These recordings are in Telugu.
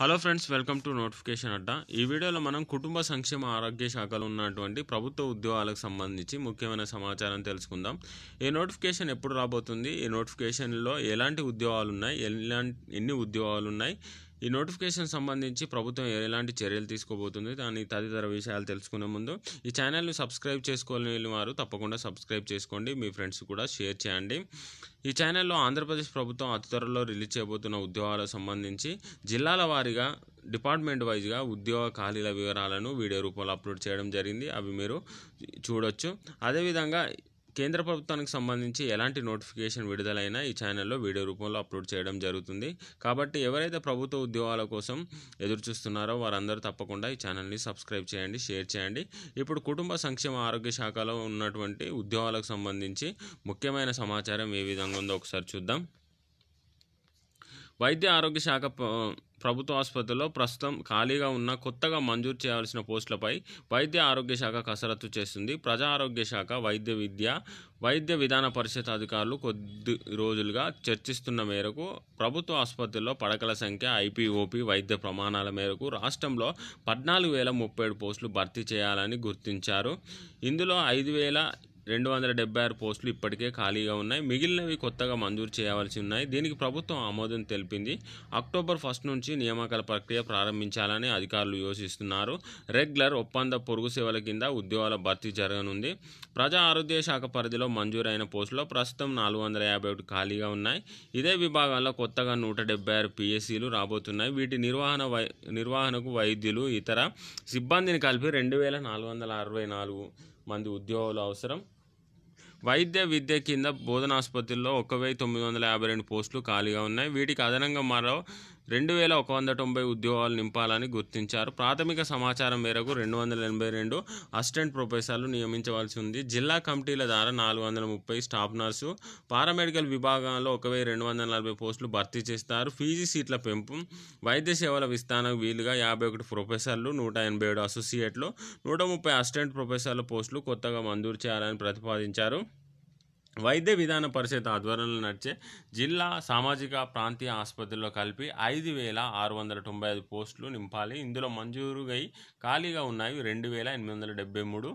hello friends welcome to Notification Adda ఈ వీడియోలో మనం కుటుంబ సంక్షేమ ఆరోగ్య శాఖలో ఉన్నటువంటి ప్రభుత్వ ఉద్యోగాలకు సంబంధించి ముఖ్యమైన సమాచారం తెలుసుకుందాం ఈ నోటిఫికేషన్ ఎప్పుడు రాబోతుంది ఈ నోటిఫికేషన్లో ఎలాంటి ఉద్యోగాలు ఉన్నాయి ఎలాంటి ఎన్ని ఉద్యోగాలు ఉన్నాయి ఈ నోటిఫికేషన్ సంబంధించి ప్రభుత్వం ఎలాంటి చర్యలు తీసుకోబోతుంది దాని తదితర విషయాలు తెలుసుకునే ముందు ఈ ఛానల్ను సబ్స్క్రైబ్ చేసుకోలేని వారు తప్పకుండా సబ్స్క్రైబ్ చేసుకోండి మీ ఫ్రెండ్స్ కూడా షేర్ చేయండి ఈ ఛానల్లో ఆంధ్రప్రదేశ్ ప్రభుత్వం అతి త్వరలో రిలీజ్ చేయబోతున్న ఉద్యోగాలకు సంబంధించి జిల్లాల వారీగా డిపార్ట్మెంట్ వైజ్గా ఉద్యోగ ఖాళీల వివరాలను వీడియో రూపంలో అప్లోడ్ చేయడం జరిగింది అవి మీరు చూడొచ్చు అదేవిధంగా కేంద్ర ప్రభుత్వానికి సంబంధించి ఎలాంటి నోటిఫికేషన్ విడుదలైనా ఈ ఛానల్లో వీడియో రూపంలో అప్లోడ్ చేయడం జరుగుతుంది కాబట్టి ఎవరైతే ప్రభుత్వ ఉద్యోగాల కోసం ఎదురు చూస్తున్నారో వారందరూ తప్పకుండా ఈ ఛానల్ని సబ్స్క్రైబ్ చేయండి షేర్ చేయండి ఇప్పుడు కుటుంబ సంక్షేమ ఆరోగ్య శాఖలో ఉన్నటువంటి ఉద్యోగాలకు సంబంధించి ముఖ్యమైన సమాచారం ఏ విధంగా ఉందో ఒకసారి చూద్దాం వైద్య ఆరోగ్య శాఖ ప్రభుత్వ ఆసుపత్రిలో ప్రస్తుతం ఖాళీగా ఉన్న కొత్తగా మంజూరు చేయాల్సిన పోస్టులపై వైద్య ఆరోగ్య శాఖ కసరత్తు చేస్తుంది ప్రజా ఆరోగ్య శాఖ వైద్య విద్య వైద్య విధాన పరిషత్ అధికారులు కొద్ది రోజులుగా చర్చిస్తున్న మేరకు ప్రభుత్వ ఆసుపత్రిలో పడకల సంఖ్య ఐపీఓపి వైద్య ప్రమాణాల మేరకు రాష్ట్రంలో పద్నాలుగు వేల ముప్పై ఏడు పోస్టులు భర్తీ చేయాలని గుర్తించారు ఇందులో ఐదు వేల రెండు వందల డెబ్బై ఆరు పోస్టులు ఇప్పటికే ఖాళీగా ఉన్నాయి మిగిలినవి కొత్తగా మంజూరు చేయవలసి ఉన్నాయి దీనికి ప్రభుత్వం ఆమోదం తెలిపింది అక్టోబర్ ఫస్ట్ నుంచి నియామకాల ప్రక్రియ ప్రారంభించాలని అధికారులు యోచిస్తున్నారు రెగ్యులర్ ఒప్పంద పొరుగు సేవల కింద ఉద్యోగాల భర్తీ జరగనుంది ప్రజా ఆరోగ్య శాఖ పరిధిలో మంజూరైన పోస్టులో ప్రస్తుతం నాలుగు వందల యాభై ఒకటి ఖాళీగా ఉన్నాయి ఇదే విభాగాల్లో కొత్తగా నూట డెబ్బై ఆరు పిఎస్సీలు రాబోతున్నాయి వీటి నిర్వహణ వై నిర్వహణకు వైద్యులు ఇతర సిబ్బందిని కలిపి రెండు వేల నాలుగు వందల అరవై నాలుగు మంది ఉద్యోగులు అవసరం వైద్య విద్య కింద బోధనాసుపత్రుల్లో ఒక వెయ్యి తొమ్మిది వందల యాభై రెండు పోస్టులు ఖాళీగా ఉన్నాయి వీటికి అదనంగా మరో రెండు వేల ఒక వంద తొంభై ఉద్యోగాలు నింపాలని గుర్తించారు ప్రాథమిక సమాచారం మేరకు రెండు వందల ఎనభై రెండు అసిస్టెంట్ ప్రొఫెసర్లు నియమించవలసి ఉంది జిల్లా కమిటీల ద్వారా నాలుగు వందల ముప్పై స్టాఫ్ నర్సు పారామెడికల్ విభాగంలో ఒక వెయ్యి రెండు వందల నలభై పోస్టులు భర్తీ చేస్తారు ఫీజీ సీట్ల పెంపు వైద్య సేవల విస్తరణకు వీలుగా యాభై ఒకటి ప్రొఫెసర్లు నూట ఎనభై ఏడు అసోసియేట్లు నూట ముప్పై అసిస్టెంట్ ప్రొఫెసర్ల పోస్టులు కొత్తగా మంజూరు చేయాలని ప్రతిపాదించారు వైద్య విధాన పరిషత్ ఆధ్వర్యంలో నడిచే జిల్లా సామాజిక ప్రాంతీయ ఆసుపత్రిలో కలిపి ఐదు వేల ఆరు వందల తొంభై ఐదు పోస్టులు నింపాలి ఇందులో మంజూరుగై ఖాళీగా ఉన్నాయి రెండు వేల ఎనిమిది వందల డెబ్బై మూడు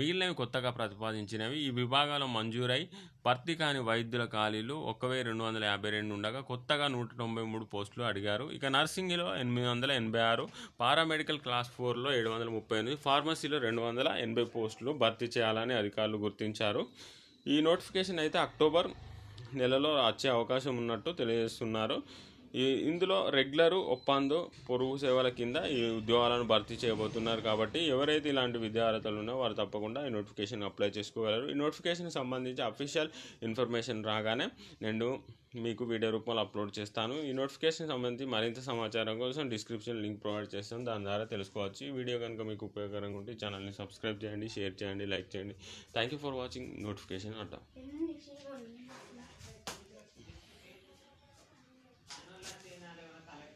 మిగిలినవి కొత్తగా ప్రతిపాదించినవి ఈ విభాగాలు మంజూరై భర్తీ కాని వైద్యుల ఖాళీలు ఒక వెయ్యి రెండు వందల యాభై రెండు ఉండగా కొత్తగా నూట తొంభై మూడు పోస్టులు అడిగారు ఇక నర్సింగ్లో ఎనిమిది వందల ఎనభై ఆరు పారామెడికల్ క్లాస్ ఫోర్లో ఏడు వందల ముప్పై ఎనిమిది ఫార్మసీలో రెండు వందల ఎనభై పోస్టులు భర్తీ చేయాలని అధికారులు గుర్తించారు ఈ నోటిఫికేషన్ అయితే అక్టోబర్ నెలలో వచ్చే అవకాశం ఉన్నట్టు తెలియజేస్తున్నారు ఈ ఇందులో రెగ్యులర్ ఒప్పందు పొరుగు సేవల కింద ఈ ఉద్యోగాలను భర్తీ చేయబోతున్నారు కాబట్టి ఎవరైతే ఇలాంటి విద్యార్హతలు ఉన్నారో వారు తప్పకుండా ఈ నోటిఫికేషన్ అప్లై చేసుకోగలరు ఈ నోటిఫికేషన్కి సంబంధించి అఫీషియల్ ఇన్ఫర్మేషన్ రాగానే నేను మీకు వీడియో రూపంలో అప్లోడ్ చేస్తాను ఈ నోటిఫికేషన్ సంబంధించి మరింత సమాచారం కోసం డిస్క్రిప్షన్ లింక్ ప్రొవైడ్ చేస్తాను దాని ద్వారా తెలుసుకోవచ్చు ఈ వీడియో కనుక మీకు ఉపయోగకరంగా ఉంటే ఛానల్ని సబ్స్క్రైబ్ చేయండి షేర్ చేయండి లైక్ చేయండి thank you for watching notification అంటాం Fernando and Apollo